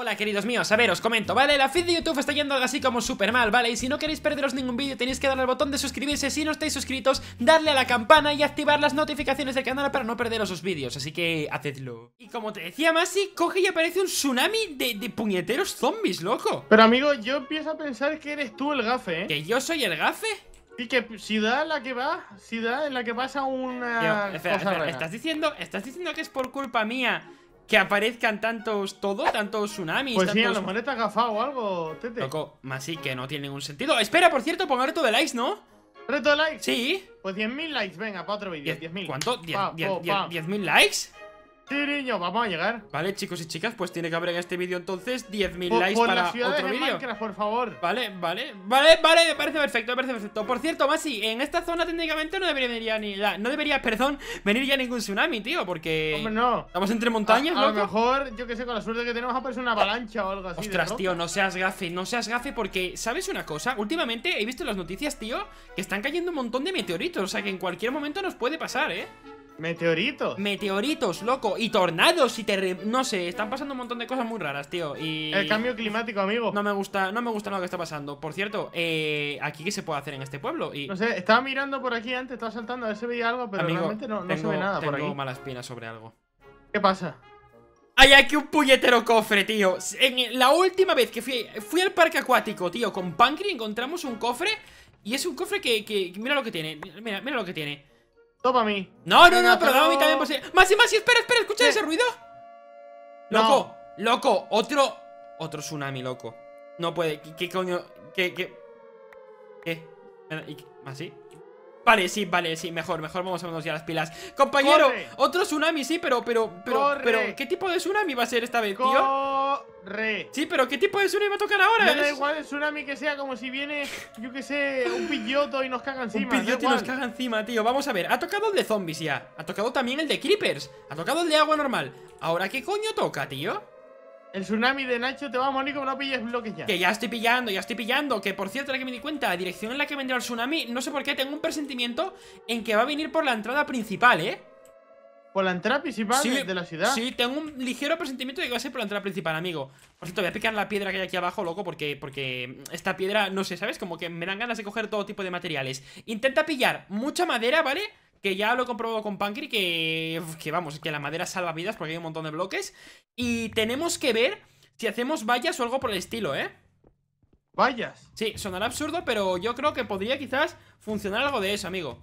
Hola queridos míos, a ver, os comento, ¿vale? La feed de YouTube está yendo algo así como súper mal, ¿vale? Y si no queréis perderos ningún vídeo tenéis que darle al botón de suscribirse Si no estáis suscritos, darle a la campana y activar las notificaciones del canal para no perderos los vídeos Así que hacedlo Y como te decía Masi, coge y aparece un tsunami de, puñeteros zombies, loco Pero amigo, yo empiezo a pensar que eres tú el gafe, ¿eh? ¿Que yo soy el gafe? Y que ciudad en la que va, ciudad en la que pasa una... ¿estás, diciendo, ¿Estás diciendo que es por culpa mía que aparezcan tantos todo, tantos tsunamis. Pues tantos... sí, a o algo, tete. Loco, más sí que no tiene ningún sentido. Espera, por cierto, pon reto de likes, ¿no? ¿Reto de likes? Sí. Pues 10.000 likes, venga, para otro vídeo. 10.000. ¿Cuánto? ¿10.000 likes? niño, vamos a llegar. Vale, chicos y chicas, pues tiene que haber en este vídeo entonces 10.000 likes para otro vídeo. por favor. Vale, vale, vale, vale, me parece perfecto, me parece perfecto. Por cierto, Masi, en esta zona técnicamente no debería venir ya ni no debería, perdón, venir ya ningún tsunami, tío, porque no. Estamos entre montañas, loco a lo mejor, yo que sé, con la suerte que tenemos aparece una avalancha o algo así. Ostras, tío, no seas gafe, no seas gafe porque ¿sabes una cosa? Últimamente he visto las noticias, tío, que están cayendo un montón de meteoritos, o sea, que en cualquier momento nos puede pasar, ¿eh? Meteoritos. Meteoritos, loco. Y tornados y terre... No sé, están pasando un montón de cosas muy raras, tío. Y... El cambio climático, amigo. No me gusta, no me gusta lo que está pasando. Por cierto, eh, ¿aquí qué se puede hacer en este pueblo? Y... No sé, estaba mirando por aquí antes, estaba saltando a ver si veía algo, pero realmente no, se ve nada por aquí. Tengo malas sobre algo. ¿Qué pasa? Hay aquí un puñetero cofre, tío en La última vez que fui, fui al parque acuático, tío Con y encontramos un cofre Y es un cofre que, que mira lo que tiene Mira, mira lo que tiene Toma a mí. No, no, no, pero dame a mí también por pues, si. Masi, Masi, espera, espera, escucha ese ruido. Loco, loco, otro. Otro tsunami, loco. No puede. ¿Qué, coño? ¿Qué, qué? ¿Qué? ¿Masi? Vale, sí, vale, sí, mejor, mejor vamos a ponernos ya las pilas Compañero, otro tsunami, sí, pero, pero, pero, pero ¿Qué tipo de tsunami va a ser esta vez, tío? Sí, pero ¿qué tipo de tsunami va a tocar ahora? No, da igual el tsunami que sea, como si viene, yo que sé, un pilloto y nos caga encima Un pilloto y nos caga encima, tío, vamos a ver Ha tocado el de zombies ya, ha tocado también el de creepers Ha tocado el de agua normal Ahora, ¿qué coño toca, tío? El tsunami de Nacho te va a morir como no pilles bloques ya. Que ya estoy pillando, ya estoy pillando. Que por cierto, la que me di cuenta, la dirección en la que vendrá el tsunami, no sé por qué, tengo un presentimiento en que va a venir por la entrada principal, ¿eh? ¿Por la entrada principal de la ciudad? Sí, tengo un ligero presentimiento de que va a ser por la entrada principal, amigo Por cierto, voy a picar la piedra que hay aquí abajo, loco Porque, porque esta piedra, no sé, ¿sabes? Como que me dan ganas de coger todo tipo de materiales Intenta pillar mucha madera, ¿vale? Que ya lo he comprobado con Panky que, que vamos, que la madera salva vidas porque hay un montón de bloques. Y tenemos que ver si hacemos vallas o algo por el estilo, ¿eh? ¿Vallas? Sí, sonará absurdo, pero yo creo que podría quizás funcionar algo de eso, amigo.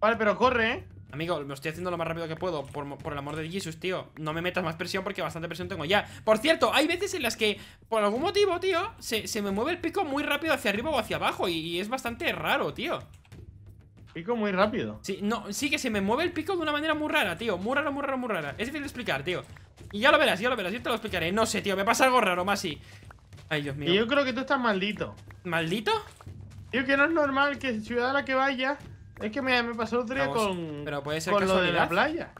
Vale, pero corre, ¿eh? Amigo, lo estoy haciendo lo más rápido que puedo por, el amor de Jesus, tío No me metas más presión porque bastante presión tengo ya Por cierto, hay veces en las que Por algún motivo, tío, se, me mueve el pico muy rápido hacia arriba o hacia abajo y es bastante raro, tío Pico muy rápido. Sí, no, sí que se me mueve el pico de una manera muy rara, tío. Muy rara, muy rara, muy rara. Es difícil de explicar, tío. Y ya lo verás, ya lo verás, yo te lo explicaré. No sé, tío, me pasa algo raro, más sí. Ay, Dios mío. Y yo creo que tú estás maldito. ¿Maldito? Tío, que no es normal que ciudad a la que vaya. Es que me, pasó otro día con. Pero puede ser con lo de la playa.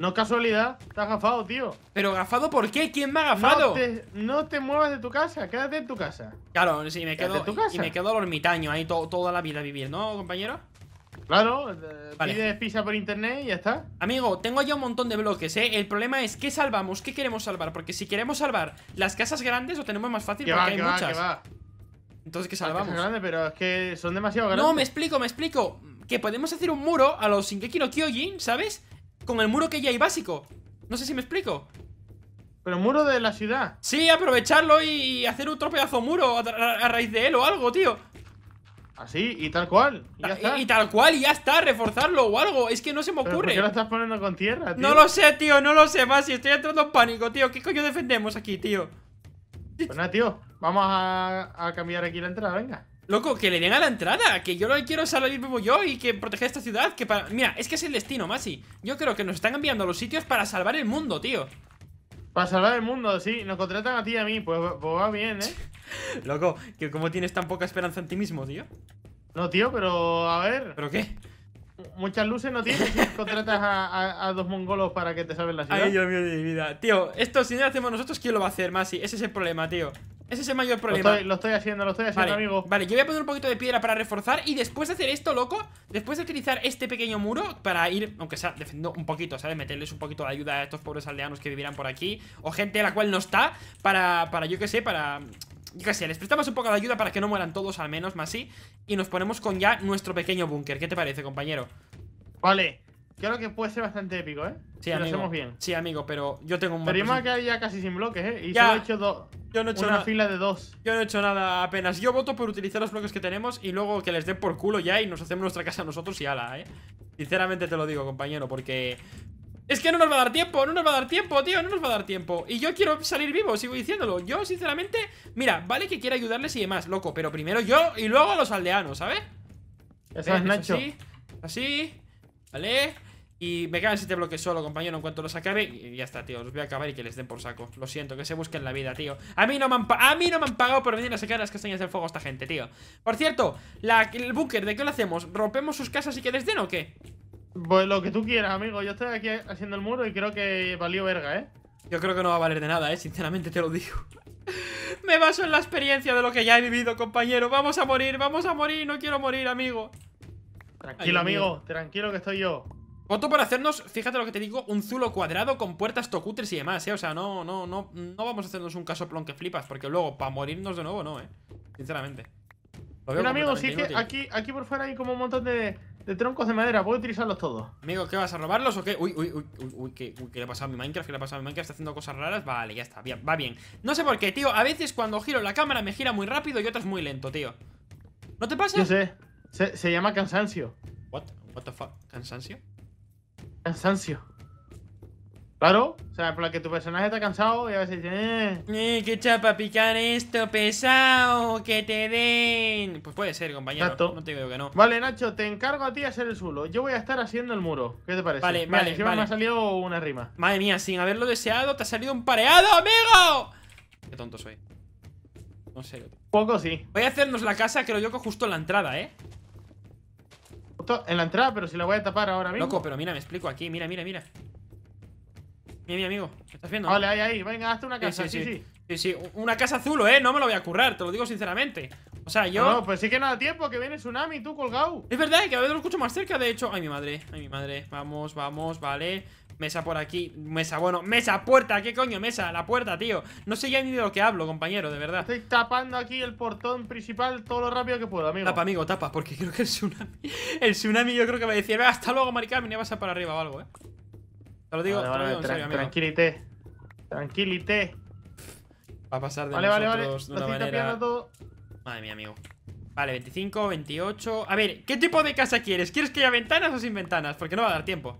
No es casualidad, estás gafado, tío. ¿Pero gafado por qué? ¿Quién me ha gafado? No te, muevas de tu casa, quédate en tu casa. Claro, sí, me quedo. En tu casa. Y me quedo al ermitaño ahí toda la vida vivir, ¿no, compañero? Claro, eh, vale. pides pizza por internet y ya está. Amigo, tengo ya un montón de bloques, ¿eh? El problema es qué salvamos, qué queremos salvar. Porque si queremos salvar las casas grandes, lo tenemos más fácil porque hay muchas. Entonces, ¿qué salvamos? Grandes, pero es que son demasiado grandes. No, me explico, me explico. Que podemos hacer un muro a los Shingeki no Kyojin, ¿sabes? Con el muro que ya hay básico. No sé si me explico. Pero muro de la ciudad. Sí, aprovecharlo y hacer otro pedazo muro a raíz de él o algo, tío. Así y tal cual. Y, tal cual y ya está, reforzarlo o algo. Es que no se me ocurre. ¿Por lo estás poniendo con tierra, tío? No lo sé, tío, no lo sé más. estoy entrando en pánico, tío. ¿Qué coño defendemos aquí, tío? Pues nada, tío. Vamos a, cambiar aquí la entrada, venga. Loco, que le den a la entrada, que yo lo quiero salir vivo yo y que proteger esta ciudad, que Mira, es que es el destino, Masi. Yo creo que nos están enviando a los sitios para salvar el mundo, tío. Para salvar el mundo, sí. Nos contratan a ti y a mí, pues, pues va bien, ¿eh? Loco, que como tienes tan poca esperanza en ti mismo, tío. No, tío, pero a ver. ¿Pero qué? Muchas luces no tienes si contratas a, dos mongolos para que te salven la ciudad. Ay, Dios mío de mi vida. Tío, esto si no lo hacemos nosotros, ¿quién lo va a hacer, Masi? Ese es el problema, tío. Ese es el mayor problema. Lo estoy, estoy haciendo, lo estoy haciendo, amigo. Vale, yo voy a poner un poquito de piedra para reforzar. Y después de hacer esto, loco, después de utilizar este pequeño muro para ir, aunque sea defendiendo un poquito, ¿sabes? Meterles un poquito de ayuda a estos pobres aldeanos que vivirán por aquí. O gente a la cual no está. Para, para yo qué sé, para, yo les prestamos un poco de ayuda para que no mueran todos al menos, más sí. Y nos ponemos con ya nuestro pequeño búnker. ¿Qué te parece, compañero? Vale. Creo que puede ser bastante épico, ¿eh? Sí, si amigo. hacemos bien. Sí, amigo, pero yo tengo un... Pero que ya casi sin bloques, ¿eh? Y ya. he hecho dos. Yo no he hecho una fila de dos. Yo no he hecho nada apenas. Yo voto por utilizar los bloques que tenemos y luego que les den por culo ya y nos hacemos nuestra casa nosotros y ala, ¿eh? Sinceramente te lo digo, compañero, porque es que no nos va a dar tiempo, no nos va a dar tiempo, tío, no nos va a dar tiempo Y yo quiero salir vivo, sigo diciéndolo Yo, sinceramente, mira, vale que quiera ayudarles y demás, loco Pero primero yo y luego a los aldeanos, ¿sabes? Ya Nacho así, ¿vale? Y me quedan siete bloque solo, compañero. En cuanto los acabe, y ya está, tío. Los voy a acabar y que les den por saco. Lo siento, que se busquen la vida, tío. A mí no me han, a mí no me han pagado por venir a sacar las castañas del fuego a esta gente, tío. Por cierto, la, el búnker, ¿de qué lo hacemos? ¿Rompemos sus casas y que les den o qué? Pues lo que tú quieras, amigo. Yo estoy aquí haciendo el muro y creo que valió verga, ¿eh? Yo creo que no va a valer de nada, ¿eh? Sinceramente te lo digo. Me baso en la experiencia de lo que ya he vivido, compañero. Vamos a morir, vamos a morir. No quiero morir, amigo. Tranquilo, amigo. Tranquilo que estoy yo. Voto para hacernos, fíjate lo que te digo, un zulo cuadrado con puertas tocutres y demás, ¿eh? O sea, no, no, no, no vamos a hacernos un casoplón que flipas, porque luego, para morirnos de nuevo, no, ¿eh? Sinceramente. Pero amigo, sí que aquí, aquí por fuera hay como un montón de, de troncos de madera, puedo utilizarlos todos. Amigo, ¿qué vas a robarlos o qué? Uy, uy, uy, uy, uy, ¿qué, ¿qué le ha pasado a mi Minecraft? ¿Qué le ha pasado a mi Minecraft? Está haciendo cosas raras. Vale, ya está, bien, va bien. No sé por qué, tío. A veces cuando giro la cámara me gira muy rápido y otras muy lento, tío. ¿No te pasa? Yo sé. Se, llama cansancio. What? What the fuck? ¿Cansancio? Cansancio. Claro, o sea, por la que tu personaje está cansado y a veces dice, eh. eh qué chapa picar esto, pesado, que te den. Pues puede ser, compañero. No te digo que no. Vale, Nacho, te encargo a ti hacer el suelo. Yo voy a estar haciendo el muro. ¿Qué te parece? Vale, vale. vale. me ha salido una rima. Madre mía, sin haberlo deseado, te ha salido un pareado, amigo. Qué tonto soy. No sé. Poco sí. Voy a hacernos la casa, creo yo, que justo en la entrada, ¿eh? en la entrada, pero si la voy a tapar ahora mismo. Loco, pero mira, me explico aquí. Mira, mira, mira. Mira, mi amigo. estás viendo? Vale, ahí, ahí. Venga, hazte una casa. Sí sí, sí sí Una casa azul, ¿eh? No me lo voy a currar, te lo digo sinceramente. O sea, yo. No, pues sí que no da tiempo, que viene Tsunami, tú colgado. Es verdad, que a veces lo escucho más cerca, de hecho. Ay, mi madre, ay, mi madre. Vamos, vamos, vale. Mesa por aquí, mesa, bueno, mesa, puerta, ¿qué coño? Mesa, la puerta, tío. No sé ya ni de lo que hablo, compañero, de verdad. Estoy tapando aquí el portón principal todo lo rápido que puedo, amigo. Tapa, amigo, tapa, porque creo que el tsunami. El tsunami yo creo que me decía, hasta luego, maricar me vas a para arriba o algo, eh. Te lo digo, lo digo Tranquilité. Va a pasar de vale, vale, vale. de una Todo. Madre mía, amigo. Vale, 25, 28... A ver, ¿qué tipo de casa quieres? ¿Quieres que haya ventanas o sin ventanas? Porque no va a dar tiempo.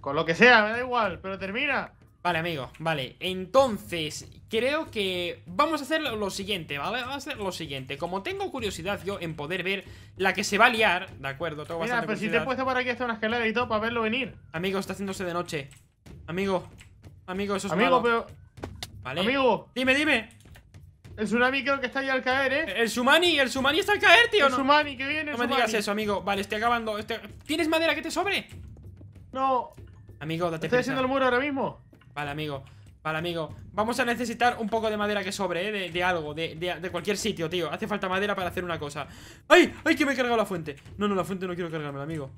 Con lo que sea, me da igual, pero termina. Vale, amigo, vale. Entonces, creo que vamos a hacer lo siguiente, ¿vale? Vamos a hacer lo siguiente. Como tengo curiosidad yo en poder ver la que se va a liar, ¿de acuerdo? Tengo Mira, pero si te he puesto por aquí hasta una escalera y todo para verlo venir. Amigo, está haciéndose de noche. Amigo, amigo, eso es Amigo, pero... Vale. Amigo. Dime, dime. El tsunami creo que está ahí al caer, ¿eh? El sumani, el sumani está al caer, tío. El no? que viene. El no me digas eso, amigo. Vale, estoy acabando. ¿Tienes madera que te sobre? No. Amigo, date Estoy haciendo el muro ahora mismo? Vale, amigo Vale, amigo Vamos a necesitar un poco de madera que sobre, ¿eh? De, algo, de, de, cualquier sitio, tío Hace falta madera para hacer una cosa ¡Ay! ¡Ay, que me he cargado la fuente! No, no, la fuente no quiero cargármela, amigo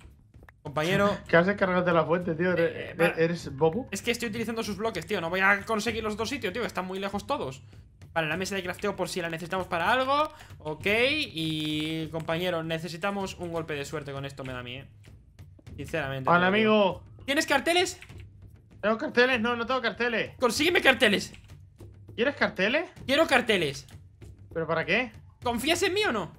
Compañero ¿Qué haces cargarte la fuente, tío? ¿Eres, Bobu? Eh, bobo? Es que estoy utilizando sus bloques, tío No voy a conseguir los dos sitios, tío Están muy lejos todos Vale, la mesa de crafteo por si la necesitamos para algo Ok Y, compañero, necesitamos un golpe de suerte con esto Me da a mí, ¿eh? Sinceramente Vale, amigo ¿Tienes carteles? Tengo carteles, no, no tengo carteles. Consígueme carteles. ¿Quieres carteles? Quiero carteles. ¿Pero para qué? ¿Confías en mí o no?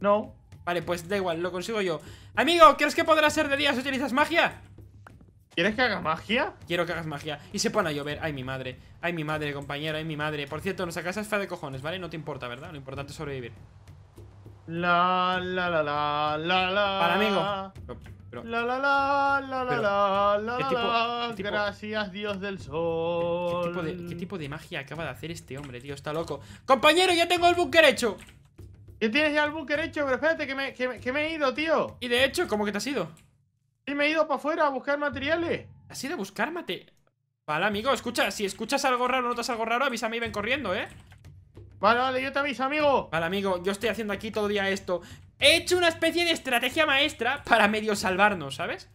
No. Vale, pues da igual, lo consigo yo. Amigo, ¿crees que podrás ser de día si utilizas magia? ¿Quieres que haga magia? Quiero que hagas magia. Y se pone a llover. Ay, mi madre. Ay, mi madre, compañero. Ay, mi madre. Por cierto, nuestra casa es fea de cojones, ¿vale? No te importa, ¿verdad? Lo importante es sobrevivir. La, la, la, la, la, la. Para, amigo la la la la la la la Gracias Dios del sol. ¿qué, tipo de, magia acaba de hacer este hombre, tío? Está loco. ¡Compañero, ya tengo el búnker hecho! y tienes ya el búnker hecho? Pero espérate, que me, he ido, tío. ¿Y de hecho? ¿Cómo que te has ido? Sí, me he ido para afuera a buscar materiales. ¿Has ido a buscar mate? Vale, amigo, escucha, si escuchas algo raro o notas algo raro, avísame y ven corriendo, ¿eh? Vale, vale, yo te aviso, amigo Vale, amigo, yo estoy haciendo aquí todo día esto He hecho una especie de estrategia maestra para medio salvarnos, ¿sabes?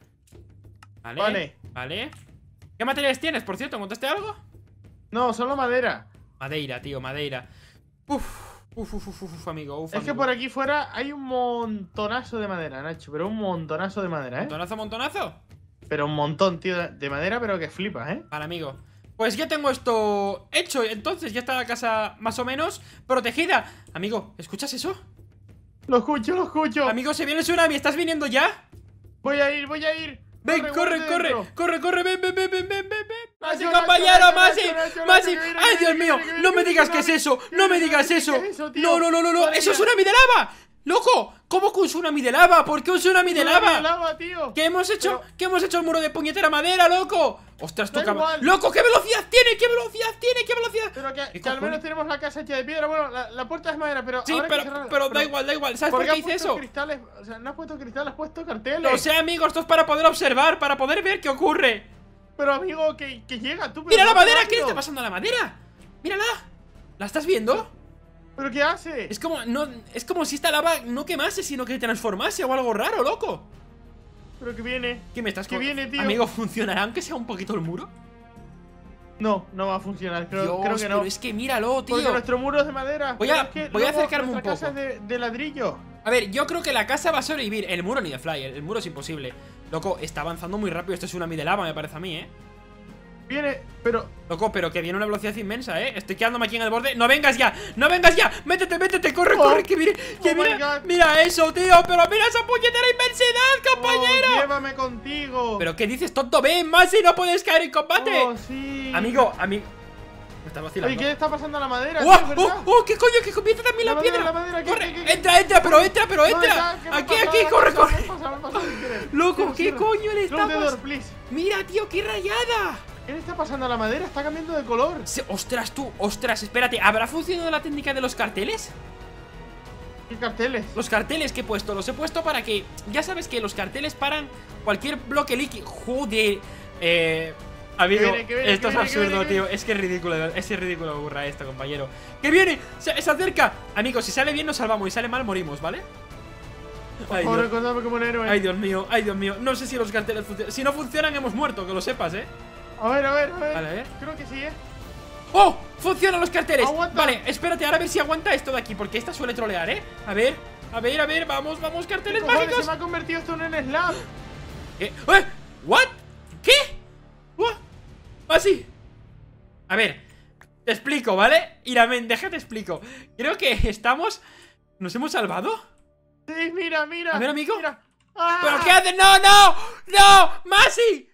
Vale, vale. ¿Qué materiales tienes, por cierto? ¿contaste algo? No, solo madera. Madeira, tío, madeira. Uf. Uf, uf, uf, amigo, Es que por aquí fuera hay un montonazo de madera, Nacho, pero un montonazo de madera, ¿eh? ¿Montonazo, montonazo? Pero un montón, tío, de madera, pero que flipa ¿eh? Vale, amigo. Pues ya tengo esto hecho, entonces ya está la casa más o menos protegida. Amigo, ¿escuchas eso? Lo escucho, lo escucho. Amigo, se viene el tsunami. ¿Estás viniendo ya? Voy a ir, voy a ir. Ven, corre, corre, corre, corre, ven, ven, ven, ven, ven, ven. Masi, compañero, Masi, Masi. Ay, Dios mío, no me digas que es eso, no me digas eso. No, no, no, no, eso es tsunami de lava. ¡Loco! ¿Cómo que un tsunami de lava? ¿Por qué un tsunami de lava? De lava tío. ¿Qué hemos hecho? ¿Qué hemos hecho el muro de puñetera madera, loco? ¡Ostras, toca! ¡Loco! ¿Qué velocidad tiene? ¿Qué velocidad tiene? ¿Qué velocidad? Pero que, al menos tenemos la casa hecha de piedra. Bueno, la, puerta es madera, pero. Sí, ahora pero, que da igual, da igual. ¿Sabes por qué hice eso? Cristales? O sea, no has puesto cristales, has puesto carteles. O sea, amigos, esto es para poder observar, para poder ver qué ocurre. Pero amigo, que, que llega tú. ¡Mira la madera! ¿Qué le está pasando a la madera? ¡Mírala! ¿La estás viendo? ¿Pero qué hace? Es como, no, es como si esta lava no quemase, sino que transformase o algo raro, loco. ¿Pero qué viene? ¿Qué me estás ¿Qué viene, tío? Amigo, ¿funcionará aunque sea un poquito el muro? No, no va a funcionar, creo, que no. Pero es que míralo, tío. Porque nuestro muro es de madera. Voy a, acercarme un poco. casa es de, ladrillo. A ver, yo creo que la casa va a sobrevivir. El muro ni de flyer, el, muro es imposible. Loco, está avanzando muy rápido. Esto es una de lava, me parece a mí, ¿eh? Viene, pero... Loco, pero que viene una velocidad inmensa, ¿eh? Estoy quedándome aquí en el borde. ¡No vengas ya! ¡No vengas ya! ¡Métete, métete! ¡Corre, corre! ¡Que viene! Oh ¡Que viene! mira, eso, tío! ¡Pero mira esa puñetera inmensidad, oh, compañero! ¡Llévame contigo! ¿Pero qué dices, tonto? ¡Ven más y no puedes caer en combate! Oh, sí. Amigo, amigo... Me está vacilando. qué está pasando a la madera? ¡Oh, oh, ¿Qué coño? ¡Que comienza también la, piedra! ¡Corre! entra! ¡Pero entra, pero entra! aquí! ¡Corre, corre! Loco, ¿qué coño le está Mira, tío, qué rayada! ¿Qué le está pasando a la madera? Está cambiando de color. ostras, tú, ostras, espérate. ¿Habrá funcionado la técnica de los carteles? ¿Qué carteles? Los carteles que he puesto, los he puesto para que. Ya sabes que los carteles paran cualquier bloque líquido. Joder. Eh. Amigo, esto es absurdo, tío. Es que es ridículo, es ridículo burra esto, compañero. ¡Que viene! ¡Se, acerca! Amigo, si sale bien nos salvamos y si sale mal morimos, ¿vale? Ay, Dios mío, ay, Dios mío. No sé si los carteles funcionan. Si no funcionan, hemos muerto, que lo sepas, eh. A ver, a ver, a ver. Vale, a ver. Creo que sí, ¿eh? ¡Oh! ¡Funcionan los carteles! Vale, espérate, ahora a ver si aguanta esto de aquí Porque esta suele trolear, ¿eh? A ver, a ver, a ver, vamos, vamos, carteles mágicos se me ha convertido esto en el slab ¿Qué? Eh, ¿Eh? ¿What? ¿Qué? ¿What? Ah, a ver, te explico, ¿vale? Iramen, déjate explico Creo que estamos... ¿Nos hemos salvado? Sí, mira, mira A ver, amigo ¡Ah! ¿Pero qué haces? ¡No, no! ¡No! ¡Masi!